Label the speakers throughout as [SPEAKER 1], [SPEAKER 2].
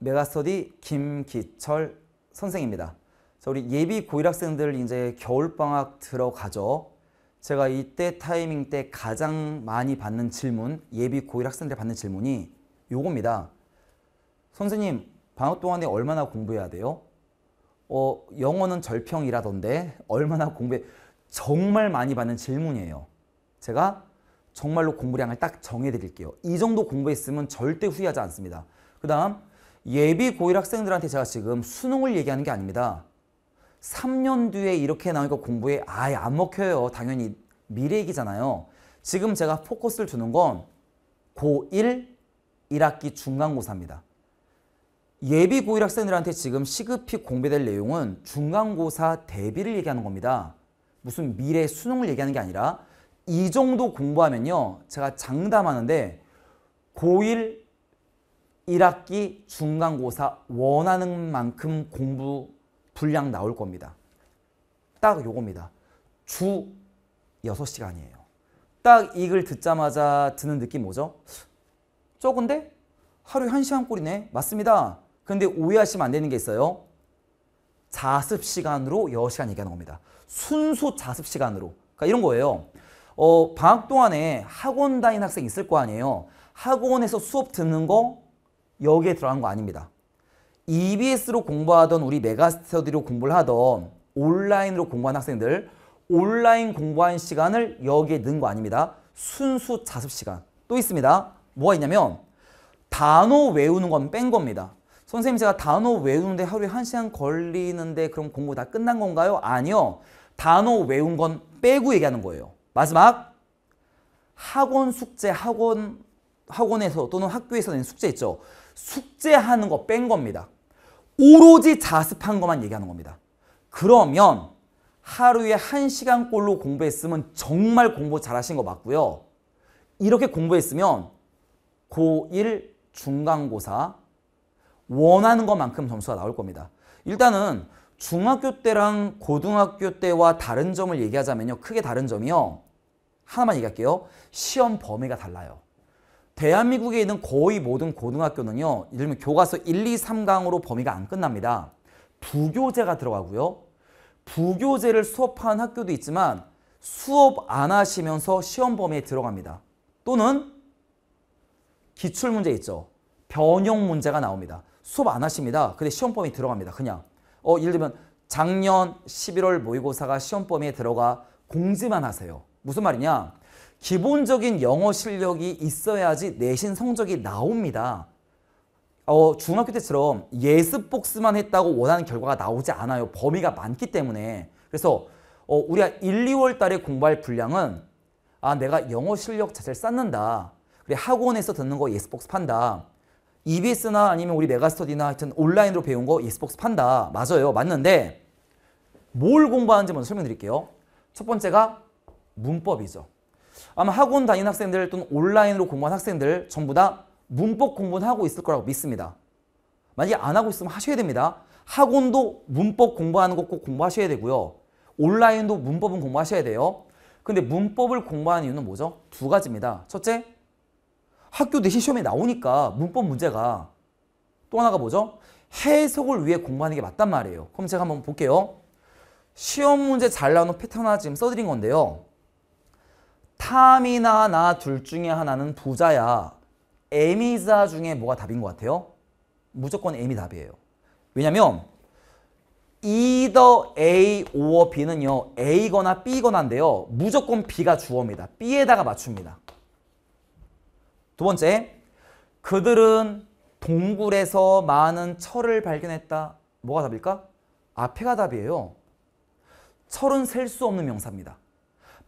[SPEAKER 1] 메가스터디 김기철 선생입니다. 자, 우리 예비 고1학생들 이제 겨울방학 들어가죠. 제가 이때 타이밍 때 가장 많이 받는 질문, 예비 고1학생들 받는 질문이 요겁니다. 선생님, 방학 동안에 얼마나 공부해야 돼요? 어, 영어는 절평이라던데 얼마나 공부해? 정말 많이 받는 질문이에요. 제가 정말로 공부량을 딱 정해드릴게요. 이 정도 공부했으면 절대 후회하지 않습니다. 그 다음 예비 고1 학생들한테 제가 지금 수능을 얘기하는 게 아닙니다. 3년 뒤에 이렇게 나오니까 공부에 아예 안 먹혀요. 당연히 미래 얘기잖아요. 지금 제가 포커스를 두는 건 고1, 1학기 중간고사입니다. 예비 고1 학생들한테 지금 시급히 공부될 내용은 중간고사 대비를 얘기하는 겁니다. 무슨 미래 수능을 얘기하는 게 아니라 이 정도 공부하면요. 제가 장담하는데 고1, 1학기 중간고사 원하는 만큼 공부 분량 나올 겁니다. 딱 요겁니다. 주 6시간이에요. 딱이걸 듣자마자 드는 느낌 뭐죠? 적은데? 하루에 1시간 꼴이네. 맞습니다. 근데 오해하시면 안 되는 게 있어요. 자습 시간으로 6 시간 얘기하는 겁니다. 순수 자습 시간으로. 그러니까 이런 거예요. 어, 방학 동안에 학원 다닌 학생 있을 거 아니에요. 학원에서 수업 듣는 거 여기에 들어간 거 아닙니다. EBS로 공부하던 우리 메가스터디로 공부를 하던 온라인으로 공부한 학생들 온라인 공부한 시간을 여기에 넣은 거 아닙니다. 순수 자습 시간 또 있습니다. 뭐가 있냐면 단어 외우는 건 뺀 겁니다. 선생님 제가 단어 외우는데 하루에 한시간 걸리는데 그럼 공부 다 끝난 건가요? 아니요. 단어 외운 건 빼고 얘기하는 거예요. 마지막 학원 숙제, 학원 학원에서 또는 학교에서 낸 숙제 있죠. 숙제하는 거 뺀 겁니다. 오로지 자습한 것만 얘기하는 겁니다. 그러면 하루에 한시간 꼴로 공부했으면 정말 공부 잘하신 거 맞고요. 이렇게 공부했으면 고1 중간고사 원하는 것만큼 점수가 나올 겁니다. 일단은 중학교 때랑 고등학교 때와 다른 점을 얘기하자면요. 크게 다른 점이요. 하나만 얘기할게요. 시험 범위가 달라요. 대한민국에 있는 거의 모든 고등학교는요. 예를 들면 교과서 1, 2, 3강으로 범위가 안 끝납니다. 부교재가 들어가고요. 부교재를 수업하는 학교도 있지만 수업 안 하시면서 시험 범위에 들어갑니다. 또는 기출문제 있죠. 변형 문제가 나옵니다. 수업 안 하십니다. 근데 시험 범위 에 들어갑니다. 그냥. 어, 예를 들면 작년 11월 모의고사가 시험 범위에 들어가 공지만 하세요. 무슨 말이냐? 기본적인 영어 실력이 있어야지 내신 성적이 나옵니다. 어, 중학교 때처럼 예습복습만 했다고 원하는 결과가 나오지 않아요. 범위가 많기 때문에. 그래서 어, 우리가 1, 2월 달에 공부할 분량은 아 내가 영어 실력 자체를 쌓는다. 그래 학원에서 듣는 거 예습복습한다. EBS나 아니면 우리 메가스터디나 하여튼 온라인으로 배운 거 예습복습한다. 맞아요. 맞는데 뭘 공부하는지 먼저 설명드릴게요. 첫 번째가 문법이죠. 아마 학원 다니는 학생들 또는 온라인으로 공부한 학생들 전부 다 문법 공부는 하고 있을 거라고 믿습니다. 만약에 안 하고 있으면 하셔야 됩니다. 학원도 문법 공부하는 거 꼭 공부하셔야 되고요. 온라인도 문법은 공부하셔야 돼요. 근데 문법을 공부하는 이유는 뭐죠? 두 가지입니다. 첫째, 학교 내신 시험에 나오니까 문법 문제가 또 하나가 뭐죠? 해석을 위해 공부하는 게 맞단 말이에요. 그럼 제가 한번 볼게요. 시험 문제 잘 나오는 패턴 하나 지금 써드린 건데요. 탐이나 나 둘 중에 하나는 부자야. M이자 중에 뭐가 답인 것 같아요? 무조건 M이 답이에요. 왜냐면 either A or B는요. A거나 B거나인데요. 무조건 B가 주어입니다. B에다가 맞춥니다. 두 번째, 그들은 동굴에서 많은 철을 발견했다. 뭐가 답일까? 앞에가 답이에요. 철은 셀 수 없는 명사입니다.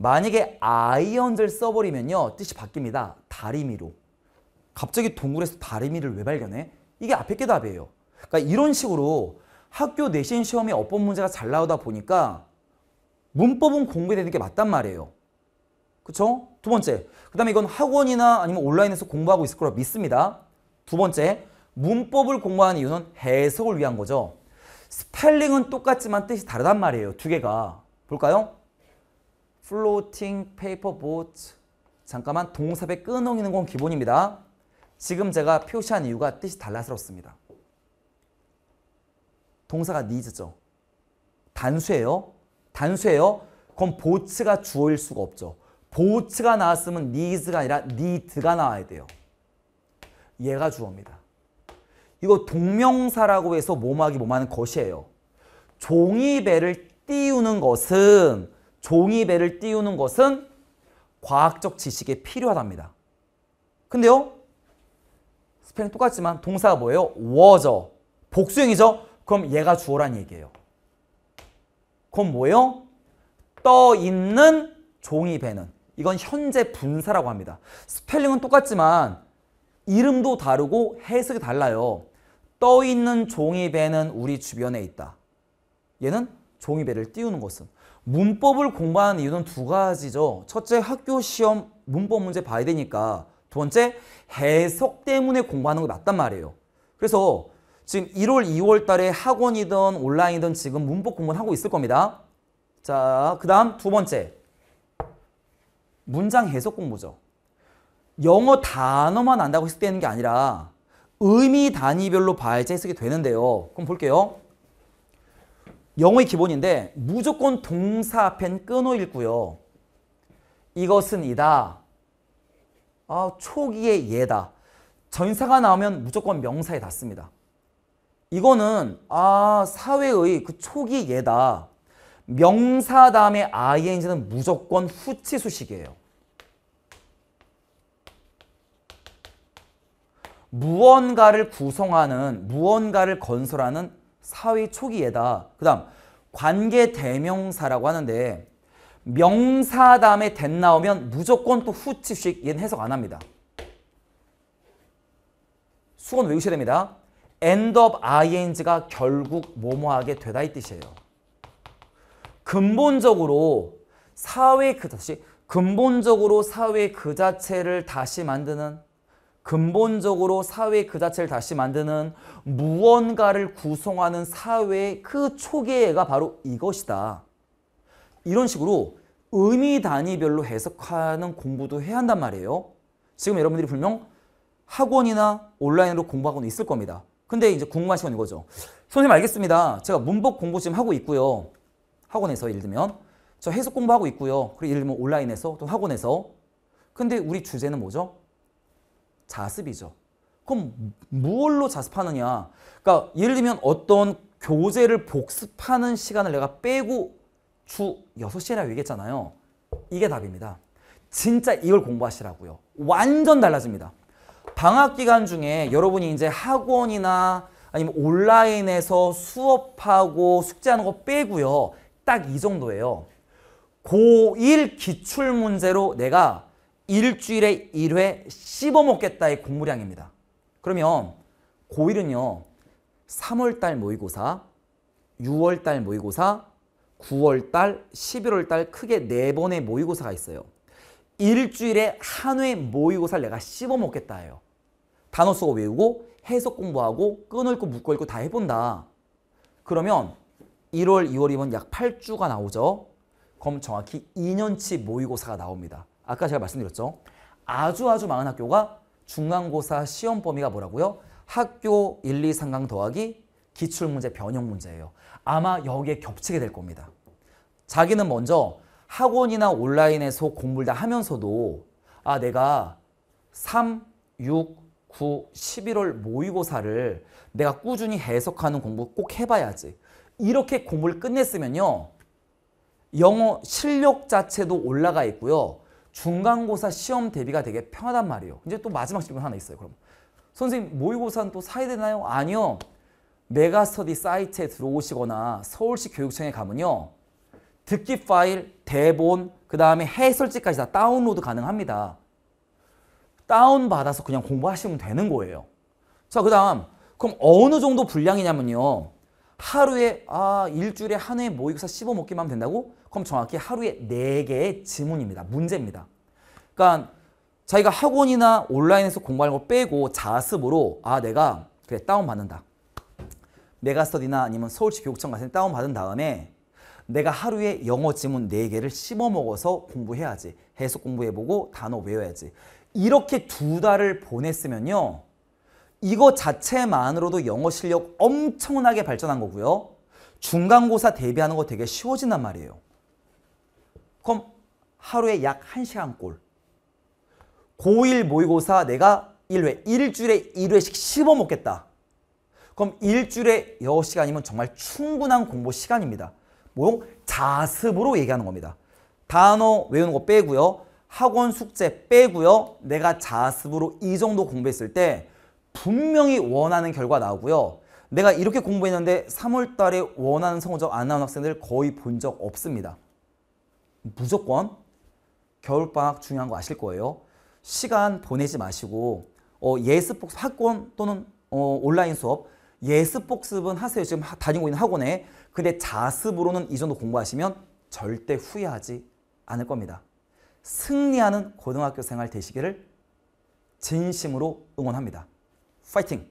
[SPEAKER 1] 만약에 아이언즈를 써버리면요. 뜻이 바뀝니다. 다리미로. 갑자기 동굴에서 다리미를 왜 발견해? 이게 앞에 게 답이에요. 그러니까 이런 식으로 학교 내신 시험에 어법 문제가 잘 나오다 보니까 문법은 공부되는 게 맞단 말이에요. 그렇죠두 번째, 그 다음에 이건 학원이나 아니면 온라인에서 공부하고 있을 거라 믿습니다. 두 번째, 문법을 공부하는 이유는 해석을 위한 거죠. 스펠링은 똑같지만 뜻이 다르단 말이에요. 두 개가. 볼까요? floating paper boat 잠깐만 동사배 끊어오는 건 기본입니다. 지금 제가 표시한 이유가 뜻이 달라서 그습니다 동사가 needs죠. 단수예요. 단수예요. 그럼 b o 가 주어일 수가 없죠. b o 가 나왔으면 needs가 아니라 need가 나와야 돼요. 얘가 주어입니다. 이거 동명사라고 해서 몸하기 몸하는 것이에요. 종이배를 띄우는 것은 종이배를 띄우는 것은 과학적 지식에 필요하답니다. 근데요. 스펠링 똑같지만 동사가 뭐예요? 워죠. 복수형이죠. 그럼 얘가 주어란 얘기예요. 그럼 뭐예요? 떠 있는 종이배는 이건 현재 분사라고 합니다. 스펠링은 똑같지만 이름도 다르고 해석이 달라요. 떠 있는 종이배는 우리 주변에 있다. 얘는 종이배를 띄우는 것은 문법을 공부하는 이유는 두 가지죠. 첫째 학교 시험 문법 문제 봐야 되니까 두 번째 해석 때문에 공부하는 게 맞단 말이에요. 그래서 지금 1월, 2월 달에 학원이든 온라인이든 지금 문법 공부를 하고 있을 겁니다. 자, 그 다음 두 번째 문장 해석 공부죠. 영어 단어만 안다고 해석되는 게 아니라 의미 단위별로 봐야지 해석이 되는데요. 그럼 볼게요. 영어의 기본인데 무조건 동사 앞엔 끊어 읽고요. 이것은 이다. 아, 초기에 예다. 전사가 나오면 무조건 명사에 닿습니다. 이거는 아 사회의 그 초기 예다. 명사 다음에 ing는 무조건 후치수식이에요. 무언가를 구성하는, 무언가를 건설하는 사회 초기에다. 그 다음 관계 대명사라고 하는데 명사 다음에 된 나오면 무조건 또 후치식 얘는 해석 안 합니다. 수건 외우셔야 됩니다. end of ing가 결국 뭐뭐하게 되다 이 뜻이에요. 근본적으로 사회 그 다시 근본적으로 사회 그 자체를 다시 만드는 근본적으로 사회 그 자체를 다시 만드는 무언가를 구성하는 사회의 그 초계가 바로 이것이다. 이런 식으로 의미 단위별로 해석하는 공부도 해야 한단 말이에요. 지금 여러분들이 분명 학원이나 온라인으로 공부하고는 있을 겁니다. 근데 이제 궁금하신 건 이거죠. 선생님 알겠습니다. 제가 문법 공부 지금 하고 있고요. 학원에서 예를 들면 저 해석 공부하고 있고요. 그리고 예를 들면 온라인에서 또 학원에서 근데 우리 주제는 뭐죠? 자습이죠. 그럼 무얼로 자습하느냐? 그러니까 예를 들면 어떤 교재를 복습하는 시간을 내가 빼고 주 6시에라고 얘기했잖아요. 이게 답입니다. 진짜 이걸 공부하시라고요. 완전 달라집니다. 방학 기간 중에 여러분이 이제 학원이나 아니면 온라인에서 수업하고 숙제하는 거 빼고요. 딱 이 정도예요. 고1 기출문제로 내가 일주일에 1회 씹어먹겠다의 공부량입니다. 그러면 고1은요. 3월달 모의고사, 6월달 모의고사, 9월달, 11월달 크게 4번의 모의고사가 있어요. 일주일에 한 회 모의고사를 내가 씹어먹겠다 해요. 단어 쓰고 외우고 해석 공부하고 끊어읽고 묶어읽고 다 해본다. 그러면 1월, 2월, 2번 약 8주가 나오죠. 그럼 정확히 2년치 모의고사가 나옵니다. 아까 제가 말씀드렸죠. 아주 아주 많은 학교가 중간고사 시험 범위가 뭐라고요? 학교 1, 2, 3강 더하기 기출문제 변형 문제예요. 아마 여기에 겹치게 될 겁니다. 자기는 먼저 학원이나 온라인에서 공부를 다 하면서도 아 내가 3, 6, 9, 11월 모의고사를 내가 꾸준히 해석하는 공부 꼭 해봐야지. 이렇게 공부를 끝냈으면요. 영어 실력 자체도 올라가 있고요. 중간고사 시험 대비가 되게 편하단 말이에요. 이제 또 마지막 질문 하나 있어요. 그럼 선생님 모의고사는 또 사야 되나요? 아니요. 메가스터디 사이트에 들어오시거나 서울시 교육청에 가면요. 듣기 파일, 대본, 그 다음에 해설지까지 다 다운로드 가능합니다. 다운받아서 그냥 공부하시면 되는 거예요. 자, 그 다음 그럼 어느 정도 분량이냐면요. 하루에 아 일주일에 한 회 모의고사 씹어먹기만 하면 된다고? 그럼 정확히 하루에 네개의 지문입니다. 문제입니다. 그러니까 자기가 학원이나 온라인에서 공부하는 걸 빼고 자습으로 아 내가 그래 다운받는다. 메가스터디나 아니면 서울시 교육청 같은 데 다운받은 다음에 내가 하루에 영어 지문 네개를 씹어먹어서 공부해야지. 해석 공부해보고 단어 외워야지. 이렇게 두 달을 보냈으면요. 이거 자체만으로도 영어 실력 엄청나게 발전한 거고요. 중간고사 대비하는 거 되게 쉬워진단 말이에요. 그럼 하루에 약 1시간 꼴. 고1 모의고사 내가 1회, 일주일에 1회씩 씹어먹겠다. 그럼 일주일에 6시간이면 정말 충분한 공부 시간입니다. 뭐 자습으로 얘기하는 겁니다. 단어 외우는 거 빼고요. 학원 숙제 빼고요. 내가 자습으로 이 정도 공부했을 때 분명히 원하는 결과 나오고요. 내가 이렇게 공부했는데 3월 달에 원하는 성적 안 나온 학생들 거의 본 적 없습니다. 무조건 겨울방학 중요한 거 아실 거예요. 시간 보내지 마시고 어, 예습복습 학원 또는 어, 온라인 수업 예습복습은 하세요. 지금 하, 다니고 있는 학원에. 근데 자습으로는 이 정도 공부하시면 절대 후회하지 않을 겁니다. 승리하는 고등학교 생활 되시기를 진심으로 응원합니다. fighting.